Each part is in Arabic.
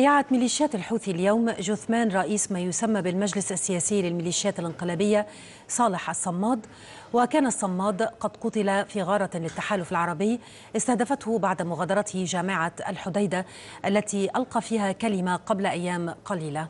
بايعت ميليشيات الحوثي اليوم جثمان رئيس ما يسمى بالمجلس السياسي للميليشيات الانقلابية صالح الصماد وكان الصماد قد قتل في غارة للتحالف العربي استهدفته بعد مغادرته جامعة الحديدة التي ألقى فيها كلمة قبل أيام قليلة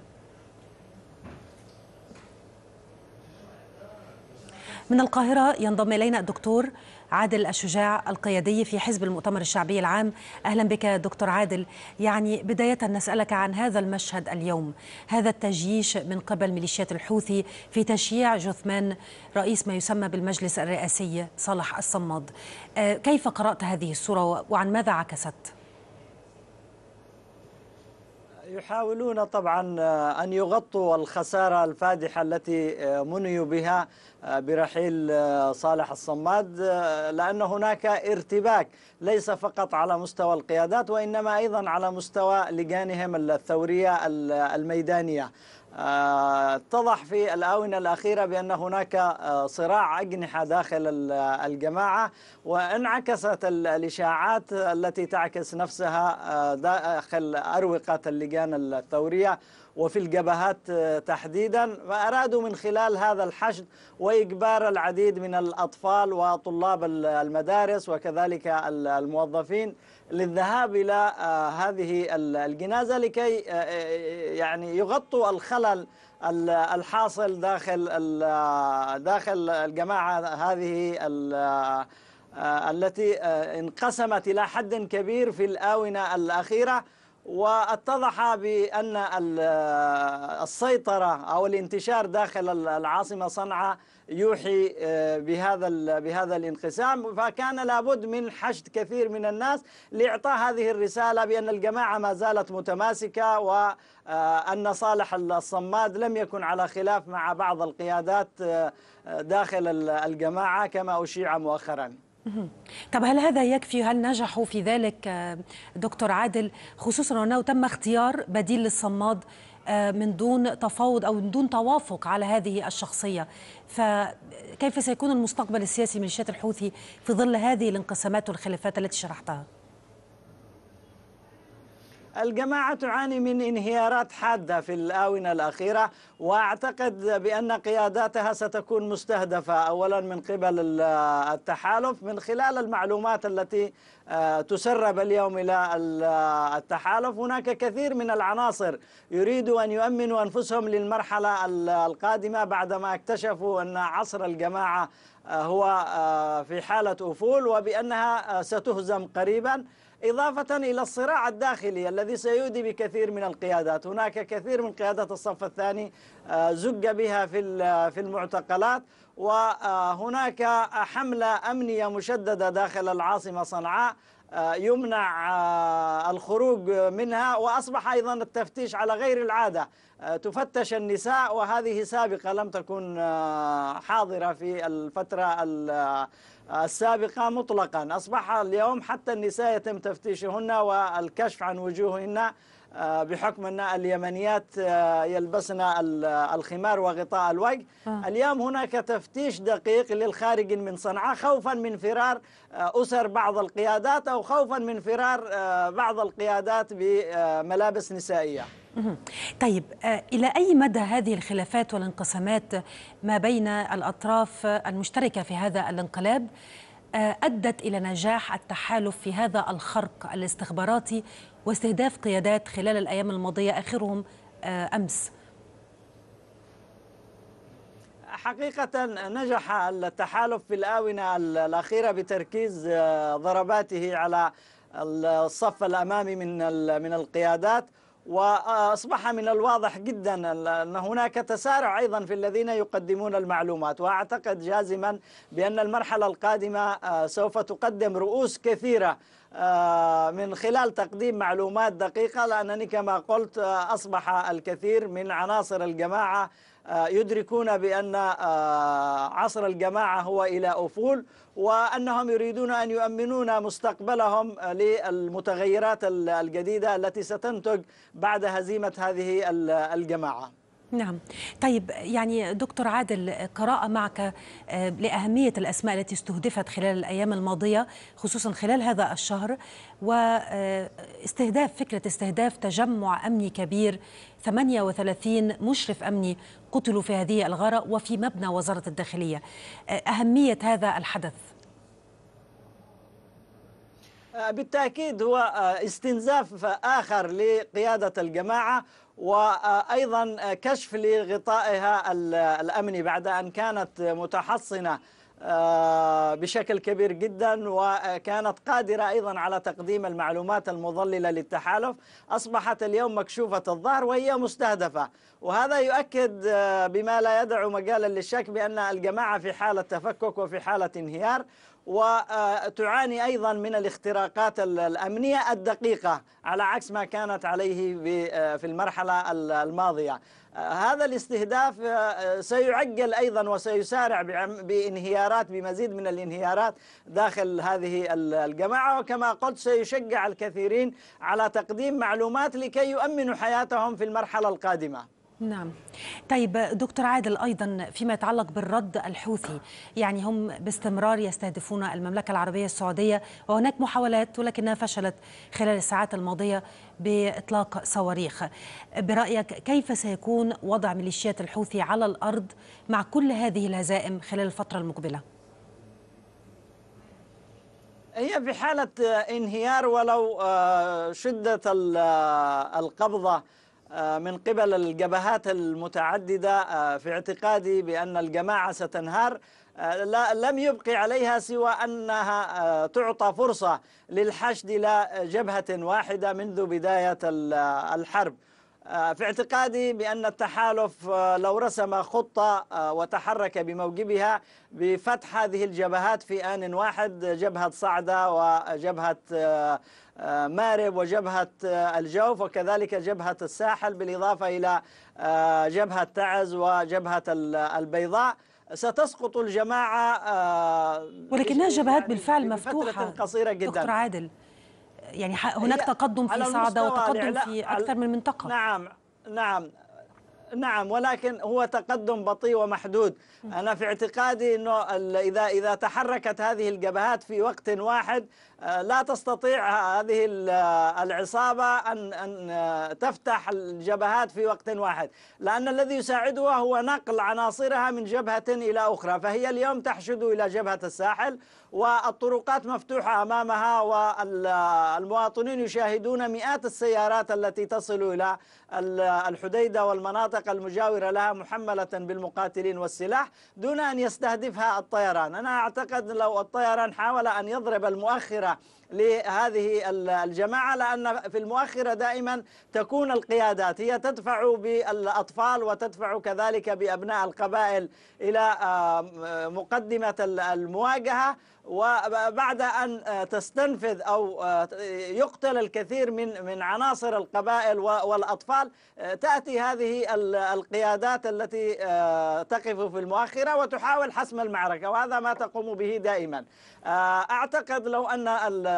من القاهرة ينضم إلينا الدكتور عادل الشجاع القيادي في حزب المؤتمر الشعبي العام أهلا بك دكتور عادل يعني بداية نسألك عن هذا المشهد اليوم هذا التجييش من قبل ميليشيات الحوثي في تشييع جثمان رئيس ما يسمى بالمجلس الرئاسي صالح الصماد آه، كيف قرأت هذه الصورة وعن ماذا عكست؟ يحاولون طبعا آه، أن يغطوا الخسارة الفادحة التي آه، منيوا بها آه، برحيل صالح الصماد لأن هناك ارتباك ليس فقط على مستوى القيادات وإنما أيضا على مستوى لجانهم الثورية الميدانية آه، اتضح في الآونة الأخيرة بأن هناك آه، صراع أجنحة داخل آه، الجماعة وانعكست الإشاعات التي تعكس نفسها داخل أروقة اللجان الثورية وفي الجبهات آه، تحديدا فأرادوا من خلال هذا الحشد وإجبار العديد من الأطفال وطلاب المدارس وكذلك الموظفين للذهاب إلى آه، هذه الجنازة لكي آه، يعني يغطوا الخلل الحاصل داخل داخل الجماعة هذه التي انقسمت إلى حد كبير في الآونة الأخيرة واتضح بأن السيطرة أو الانتشار داخل العاصمة صنعاء يوحي آه، بهذا بهذا الانقسام فكان لابد من حشد كثير من الناس لاعطاء هذه الرساله بان الجماعه ما زالت متماسكه وان آه، صالح الصماد لم يكن على خلاف مع بعض القيادات آه، داخل الجماعه كما اشيع مؤخرا. طب هل هذا يكفي هل نجحوا في ذلك آه، دكتور عادل خصوصا أنه تم اختيار بديل للصماد آه، من دون تفاوض أو من دون توافق على هذه الشخصية فكيف سيكون المستقبل السياسي من الحوثي في ظل هذه الانقسامات والخلافات التي شرحتها؟ الجماعة تعاني من انهيارات حادة في الآونة الأخيرة وأعتقد بأن قياداتها ستكون مستهدفة أولا من قبل التحالف من خلال المعلومات التي آه، تسرب اليوم إلى التحالف هناك كثير من العناصر يريدوا أن يؤمنوا أنفسهم للمرحلة القادمة بعدما اكتشفوا أن عصر الجماعة آه، هو آه، في حالة أفول وبأنها ستهزم قريباً إضافة إلى الصراع الداخلي الذي سيودي بكثير من القيادات هناك كثير من قيادات الصف الثاني آه، زج بها في في المعتقلات وهناك حملة أمنية مشددة داخل العاصمة صنعاء آه، يمنع آه، الخروج منها وأصبح أيضا التفتيش على غير العادة آه، تفتش النساء وهذه سابقة لم تكن حاضرة في الفترة السابقة مطلقا أصبح اليوم حتى النساء يتم تفتيشهن والكشف عن وجوههن آه، بحكم أن اليمنيات آه، يلبسن الخمار وغطاء الوجه آه. اليوم هناك تفتيش دقيق للخارج من صنعاء خوفا من فرار آه، أسر بعض القيادات أو خوفا من فرار بعض القيادات بملابس نسائية طيب إلى أي مدى هذه الخلافات والانقسامات ما بين الأطراف المشتركة في هذا الانقلاب آه، أدت إلى نجاح التحالف في هذا الخرق الاستخباراتي واستهداف قيادات خلال الأيام الماضية آخرهم آه، أمس حقيقة نجح التحالف في الآونة الأخيرة بتركيز آه، ضرباته على الصف الأمامي من من القيادات وأصبح من الواضح جدا أن هناك تسارع أيضا في الذين يقدمون المعلومات وأعتقد جازما بأن المرحلة القادمة آه، سوف تقدم رؤوس كثيرة آه، من خلال تقديم معلومات دقيقة لأنني كما قلت آه، أصبح الكثير من عناصر الجماعة آه، يدركون بأن عصر الجماعة هو إلى أفول وأنهم يريدون أن يؤمنون مستقبلهم للمتغيرات الجديدة التي ستنتج بعد هزيمة هذه الجماعة نعم طيب يعني دكتور عادل قراءة معك آه، لأهمية الأسماء التي استهدفت خلال الأيام الماضية خصوصا خلال هذا الشهر واستهداف آه، فكرة استهداف تجمع أمني كبير 38 مشرف أمني قتلوا في هذه الغارة وفي مبنى وزارة الداخلية آه، أهمية هذا الحدث آه، بالتأكيد هو آه، استنزاف آخر لقيادة الجماعة وأيضا آه، كشف لغطائها الأمني بعد أن كانت متحصنة بشكل كبير جدا وكانت قادرة أيضا على تقديم المعلومات المضللة للتحالف أصبحت اليوم مكشوفة الظهر وهي مستهدفة وهذا يؤكد بما لا يدع مجالا للشك بأن الجماعة في حالة تفكك وفي حالة انهيار وتعاني أيضا من الاختراقات الأمنية الدقيقة على عكس ما كانت عليه في آه، المرحلة الماضية آه، هذا الاستهداف آه، سيعجل أيضا وسيسارع بانهيارات بمزيد من الانهيارات داخل هذه الجماعة وكما قلت سيشجع الكثيرين على تقديم معلومات لكي يؤمنوا حياتهم في المرحلة القادمة نعم طيب دكتور عادل أيضا فيما يتعلق بالرد الحوثي يعني هم باستمرار يستهدفون المملكة العربية السعودية وهناك محاولات ولكنها فشلت خلال الساعات الماضية بإطلاق صواريخ برأيك كيف سيكون وضع ميليشيات الحوثي على الأرض مع كل هذه الهزائم خلال الفترة المقبلة؟ هي في حالة انهيار ولو آه، شدة آه، القبضة آه، من قبل الجبهات المتعددة آه، في اعتقادي بأن الجماعة ستنهار آه، لم يبقي عليها سوى أنها تعطى فرصة للحشد إلى جبهة واحدة منذ بداية الحرب آه، في اعتقادي بأن التحالف آه، لو رسم خطة آه، وتحرك بموجبها بفتح هذه الجبهات في آن واحد جبهة صعدة وجبهة مارب وجبهة الجوف وكذلك جبهة الساحل بالإضافة إلى جبهة تعز وجبهة البيضاء ستسقط الجماعة ولكنها جبهات يعني بالفعل مفتوحة قصيرة جدا دكتور عادل يعني هناك تقدم في صعدة وتقدم في أكثر من منطقة نعم نعم نعم ولكن هو تقدم بطيء ومحدود انا في اعتقادي انه اذا اذا تحركت هذه الجبهات في وقت واحد آه، لا تستطيع هذه آه، العصابة أن أن آه، تفتح الجبهات في وقت واحد لأن الذي يساعدها هو نقل عناصرها من جبهة إلى أخرى فهي اليوم تحشد إلى جبهة الساحل والطرقات مفتوحة أمامها والمواطنين يشاهدون مئات السيارات التي تصل إلى الحديدة والمناطق المجاورة لها محملة بالمقاتلين والسلاح دون أن يستهدفها الطيران أنا أعتقد لو الطيران حاول أن يضرب المؤخرة الكبيرة لهذه الجماعة لأن في المؤخرة دائما تكون القيادات هي تدفع بالأطفال وتدفع كذلك بأبناء القبائل إلى مقدمة المواجهة وبعد أن آه، تستنفذ أو آه، يقتل الكثير من من عناصر القبائل والأطفال آه، تأتي هذه القيادات التي تقف في المؤخرة وتحاول حسم المعركة وهذا ما تقوم به دائما أعتقد لو أن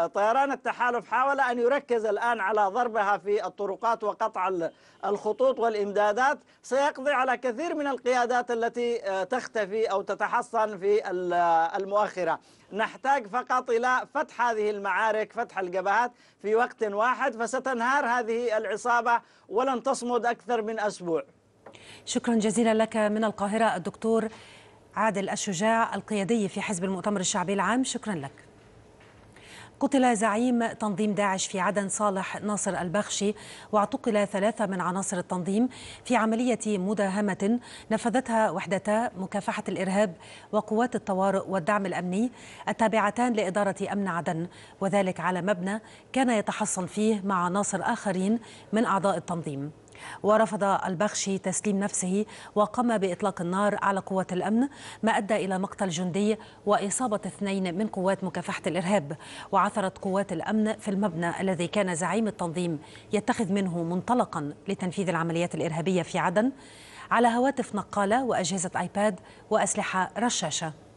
طيران التحالف حاول أن يركز الآن على ضربها في الطرقات وقطع الخطوط والإمدادات سيقضي على كثير من القيادات التي تختفي أو تتحصن في المؤخرة نحتاج فقط إلى فتح هذه المعارك فتح الجبهات في وقت واحد فستنهار هذه العصابة ولن تصمد أكثر من أسبوع شكرا جزيلا لك من القاهرة الدكتور عادل الشجاع القيادي في حزب المؤتمر الشعبي العام شكرا لك قتل زعيم تنظيم داعش في عدن صالح ناصر البخشي واعتقل ثلاثة من عناصر التنظيم في عملية مداهمة نفذتها وحدتا مكافحة الإرهاب وقوات الطوارئ والدعم الأمني التابعتان لإدارة أمن عدن وذلك على مبنى كان يتحصن فيه مع عناصر آخرين من أعضاء التنظيم ورفض البخشي تسليم نفسه وقام بإطلاق النار على قوات الأمن ما أدى إلى مقتل جندي وإصابة اثنين من قوات مكافحة الإرهاب وعثرت قوات الأمن في المبنى الذي كان زعيم التنظيم يتخذ منه منطلقا لتنفيذ العمليات الإرهابية في عدن على هواتف نقالة وأجهزة آيباد وأسلحة رشاشة